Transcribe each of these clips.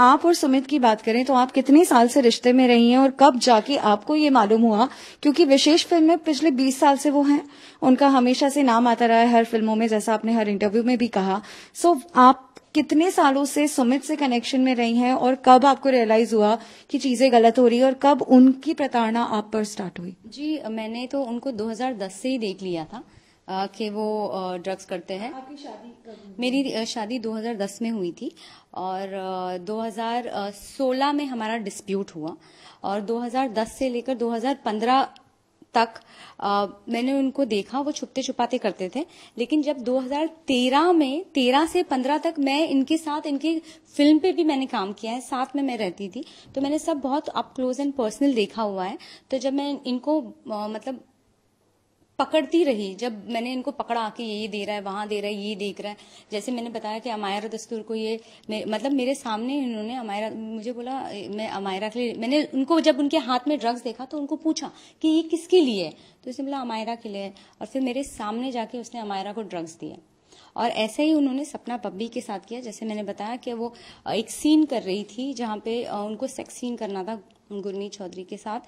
आप और सुमित की बात करें तो आप कितने साल से रिश्ते में रही हैं और कब जाके आपको ये मालूम हुआ क्योंकि विशेष फिल्म में पिछले 20 साल से वो हैं उनका हमेशा से नाम आता रहा है हर फिल्मों में जैसा आपने हर इंटरव्यू में भी कहा सो so, आप कितने सालों से सुमित से कनेक्शन में रही हैं और कब आपको रियलाइज हुआ कि चीजें गलत हो रही है और कब उनकी प्रताड़ना आप पर स्टार्ट हुई जी मैंने तो उनको दो से ही देख लिया था કે વો ડ્રગ્સ કરતે હે મારી شادی 2010 મે હુઈ થી ઓર 2016 મે હમારા ડિસ્પ્યુટ હુઆ ઓર 2010 સે લેકર 2015 તક મેને ઉનકો દેખા વો છુપતે છુપતે karte the લેકિન જબ 2013 મે 13 સે 15 તક મે ઇનકે સાથ ઇનકી ફિલ્મ પે ભી મેને કામ કિયા હે સાથ મે મે રહેતી થી તો મેને સબ બહોત અપ ક્લોઝ એન્ડ પર્સનલ દેખા ہوا હે તો જબ મે ઇનકો મતલબ पकड़ती रही जब मैंने इनको पकड़ा कि ये दे रहा है वहां दे रहा है ये देख रहा है जैसे मैंने बताया कि अमायरा दस्तूर को ये मतलब मेरे सामने इन्होंने अमायरा मुझे बोला मैं अमायरा के लिए मैंने उनको जब उनके हाथ में ड्रग्स देखा तो उनको पूछा कि ये किसके लिए है तो इसने बोला अमायरा के लिए और फिर मेरे सामने जाके उसने अमायरा को ड्रग्स दिया और ऐसे ही उन्होंने सपना पब्बी के साथ किया जैसे मैंने बताया कि वो एक सीन कर रही थी जहाँ पे उनको सेक्स सीन करना था गुरनी चौधरी के साथ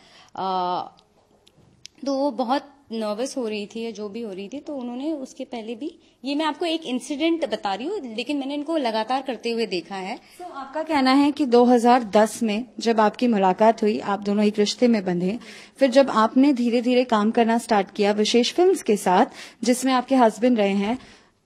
तो वो बहुत नर्वस हो रही थी या जो भी हो रही थी तो उन्होंने उसके पहले भी ये मैं आपको एक इंसिडेंट बता रही हूँ लेकिन मैंने इनको लगातार करते हुए देखा है तो so, आपका कहना है कि 2010 में जब आपकी मुलाकात हुई आप दोनों एक रिश्ते में बंधे फिर जब आपने धीरे धीरे काम करना स्टार्ट किया विशेष फिल्म के साथ जिसमें आपके हस्बैंड रहे हैं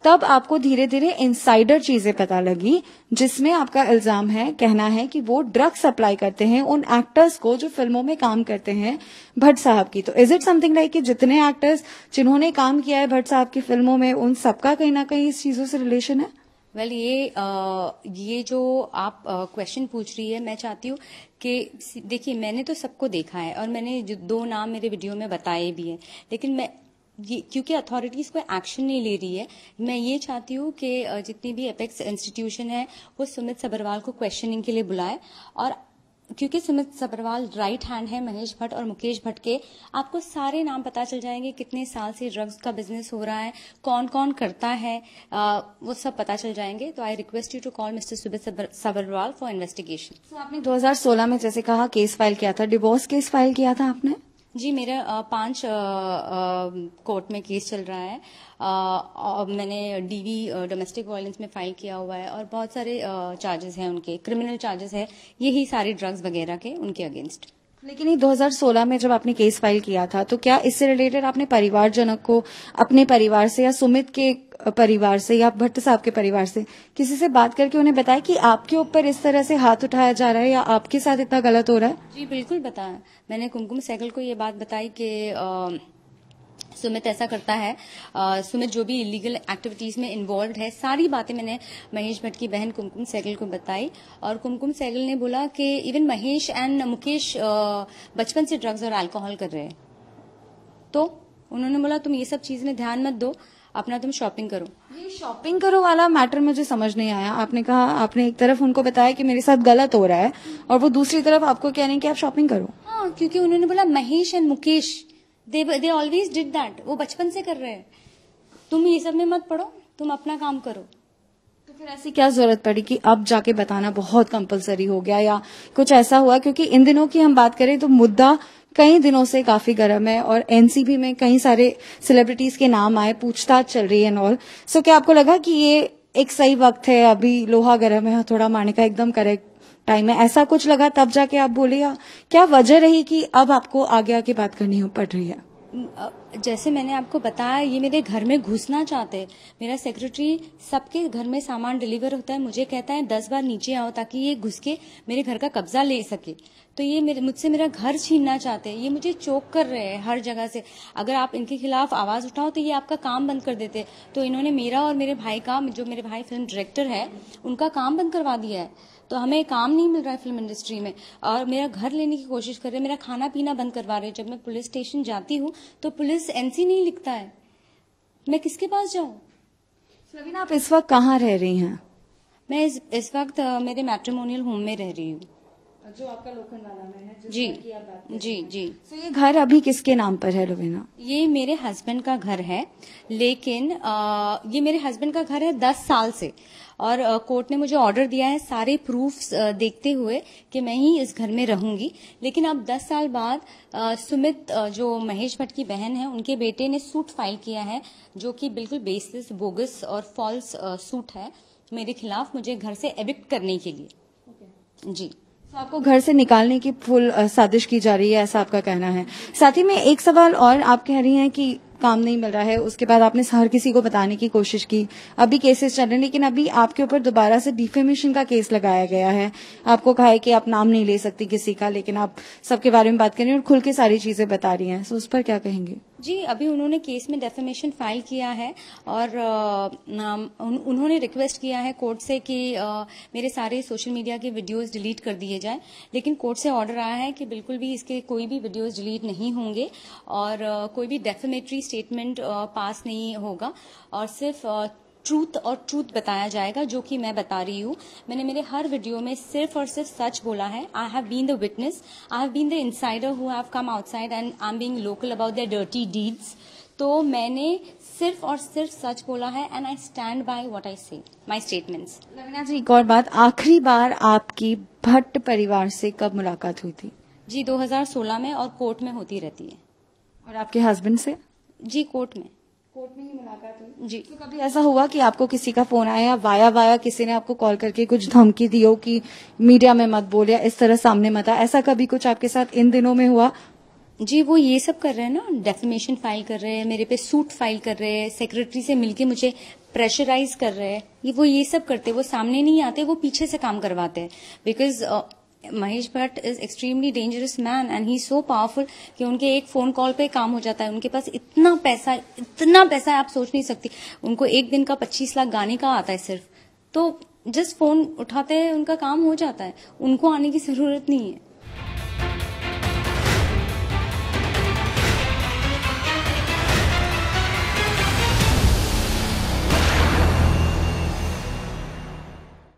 तब आपको धीरे धीरे इनसाइडर चीजें पता लगी जिसमें आपका इल्जाम है कहना है कि वो ड्रग सप्लाई करते हैं उन एक्टर्स को जो फिल्मों में काम करते हैं भट्ट साहब की तो इज इट समथिंग लाइक कि जितने एक्टर्स जिन्होंने काम किया है भट्ट साहब की फिल्मों में उन सबका कहीं ना कहीं इस चीजों से रिलेशन है वेल well, ये आ, ये जो आप क्वेश्चन पूछ रही है मैं चाहती हूँ कि देखिए मैंने तो सबको देखा है और मैंने जो दो नाम मेरे वीडियो में बताए भी हैं लेकिन मैं ये क्योंकि अथॉरिटीज़ कोई एक्शन नहीं ले रही है मैं ये चाहती हूँ कि जितनी भी अपेक्स इंस्टीट्यूशन है वो सुमित सबरवाल को क्वेश्चनिंग के लिए बुलाए और क्योंकि सुमित सबरवाल राइट हैंड है महेश भट्ट और मुकेश भट्ट के आपको सारे नाम पता चल जाएंगे कितने साल से ड्रग्स का बिजनेस हो रहा है कौन कौन करता है आ, वो सब पता चल जाएंगे तो I request you to call mister Sumit Sabharwal for investigation आपने 2016 में जैसे कहा केस फाइल किया था डिवोर्स केस फाइल किया था आपने जी मेरा पांच कोर्ट में केस चल रहा है और मैंने डीवी डोमेस्टिक वायलेंस में फाइल किया हुआ है और बहुत सारे चार्जेस हैं उनके क्रिमिनल चार्जेस है यही सारे ड्रग्स वगैरह के उनके अगेंस्ट लेकिन ये 2016 में जब आपने केस फाइल किया था तो क्या इससे रिलेटेड आपने परिवारजनक को अपने परिवार से या सुमित के परिवार से या भट्ट साहब के परिवार से किसी से बात करके उन्हें बताया कि आपके ऊपर इस तरह से हाथ उठाया जा रहा है या आपके साथ इतना गलत हो रहा है जी बिल्कुल बताया मैंने कुमकुम सैगल को ये बात बताई कि सुमित ऐसा करता है आ, सुमित जो भी इलीगल एक्टिविटीज में इन्वॉल्व है सारी बातें मैंने महेश भट्ट की बहन कुमकुम सैगल को बताई और कुमकुम सैगल ने बोला कि इवन महेश एंड मुकेश बचपन से ड्रग्स और अल्कोहल कर रहे हैं तो उन्होंने बोला तुम ये सब चीज में ध्यान मत दो अपना तुम शॉपिंग करो ये शॉपिंग करो वाला मैटर मुझे समझ नहीं आया आपने कहा आपने एक तरफ उनको बताया कि मेरे साथ गलत हो रहा है और वो दूसरी तरफ आपको कह रहे हैं कि आप शॉपिंग करो हाँ क्योंकि उन्होंने बोला Mahesh and Mukesh they they always did that वो बचपन से कर रहे हैं तुम ये सब में मत पढ़ो तुम अपना काम करो तो फिर ऐसी क्या जरूरत पड़ी कि अब जाके बताना बहुत कंपलसरी हो गया या कुछ ऐसा हुआ क्योंकि इन दिनों की हम बात करें तो मुद्दा कई दिनों से काफी गर्म है और एनसीबी में कई सारे सेलिब्रिटीज के नाम आए पूछताछ चल रही है एंड ऑल सो क्या आपको लगा कि ये एक सही वक्त है अभी लोहा गर्म है थोड़ा मानिका एकदम करेक्ट टाइम है ऐसा कुछ लगा तब जाके आप बोले क्या वजह रही कि अब आपको आगे आके बात करनी पड़ रही है जैसे मैंने आपको बताया ये मेरे घर में घुसना चाहते मेरा सेक्रेटरी सबके घर में सामान डिलीवर होता है मुझे कहता है दस बार नीचे आओ ताकि ये घुस के मेरे घर का कब्जा ले सके तो ये मेरे मुझसे मेरा घर छीनना चाहते हैं ये मुझे चोक कर रहे हैं हर जगह से अगर आप इनके खिलाफ आवाज़ उठाओ तो ये आपका काम बंद कर देते तो इन्होंने मेरा और मेरे भाई का जो मेरे भाई फिल्म डायरेक्टर है उनका काम बंद करवा दिया है तो हमें काम नहीं मिल रहा है फिल्म इंडस्ट्री में और मेरा घर लेने की कोशिश कर रहे हैं मेरा खाना पीना बंद करवा रहे हैं जब मैं पुलिस स्टेशन जाती हूँ तो पुलिस एनसी नहीं लिखता है मैं किसके पास जाऊँ सविना आप इस वक्त कहाँ रह रही हैं मैं इस, इस वक्त मेरे मैट्रिमोनियल होम में रह रही हूँ जो आपका लोखंड वाला में है जी जी जी तो ये घर अभी किसके नाम पर है रोबीना ये मेरे हस्बैंड का घर है लेकिन आ, ये मेरे हस्बैंड का घर है दस साल से और कोर्ट ने मुझे ऑर्डर दिया है सारे प्रूफ्स देखते हुए कि मैं ही इस घर में रहूंगी लेकिन अब 10 साल बाद सुमित जो महेश भट्ट की बहन है उनके बेटे ने सूट फाइल किया है जो कि बिल्कुल बेसलेस बोगस और फॉल्स सूट है मेरे खिलाफ मुझे घर से एविक्ट करने के लिए जी तो आपको घर से निकालने की फुल साजिश की जा रही है ऐसा आपका कहना है साथ ही में एक सवाल और आप कह रही हैं कि काम नहीं मिल रहा है उसके बाद आपने हर किसी को बताने की कोशिश की अभी केसेस चल रहे हैं लेकिन अभी आपके ऊपर दोबारा से डिफेमेशन का केस लगाया गया है आपको कहा है कि आप नाम नहीं ले सकती किसी का लेकिन आप सबके बारे में बात कर रही हैं और खुल के सारी चीजें बता रही हैं सो तो उस पर क्या कहेंगे जी अभी उन्होंने केस में डेफेमेशन फाइल किया है और उन्होंने रिक्वेस्ट किया है कोर्ट से कि मेरे सारे सोशल मीडिया के वीडियोस डिलीट कर दिए जाए लेकिन कोर्ट से ऑर्डर आया है कि बिल्कुल भी इसके कोई भी वीडियोस डिलीट नहीं होंगे और कोई भी डेफेमेटरी स्टेटमेंट पास नहीं होगा और सिर्फ ट्रूथ और ट्रूथ बताया जाएगा जो कि मैं बता रही हूँ मैंने मेरे हर वीडियो में सिर्फ और सिर्फ सच बोला है I have been the witness I have been the insider who have come outside and I am being local about the dirty deeds तो मैंने सिर्फ और सिर्फ सच बोला है and I stand by what I say my statements Lavina जी एक और बात आखिरी बार आपकी भट्ट परिवार से कब मुलाकात हुई थी जी 2016 में और कोर्ट में होती रहती है और आपके हस्बैंड से जी कोर्ट में कोर्ट में ही मुलाकात हुई जी तो कभी ऐसा हुआ कि आपको किसी का फोन आया वाया वाया किसी ने आपको कॉल करके कुछ धमकी दी हो कि मीडिया में मत या इस तरह सामने मत आ ऐसा कभी कुछ आपके साथ इन दिनों में हुआ जी वो ये सब कर रहे हैं ना डेफिमेशन फाइल कर रहे हैं मेरे पे सूट फाइल कर रहे हैं सेक्रेटरी से मिलके मुझे प्रेशराइज कर रहे हैं ये वो ये सब करते हैं वो सामने नहीं आते वो पीछे से काम करवाते हैं because Mahesh Bhatt is extremely dangerous man and he so powerful कि उनके एक फोन कॉल पे काम हो जाता है उनके पास इतना पैसा इतना पैसा आप सोच नहीं सकती उनको एक दिन का पच्चीस लाख गाने का आता है सिर्फ तो जस्ट फोन उठाते हैं उनका काम हो जाता है उनको आने की जरूरत नहीं है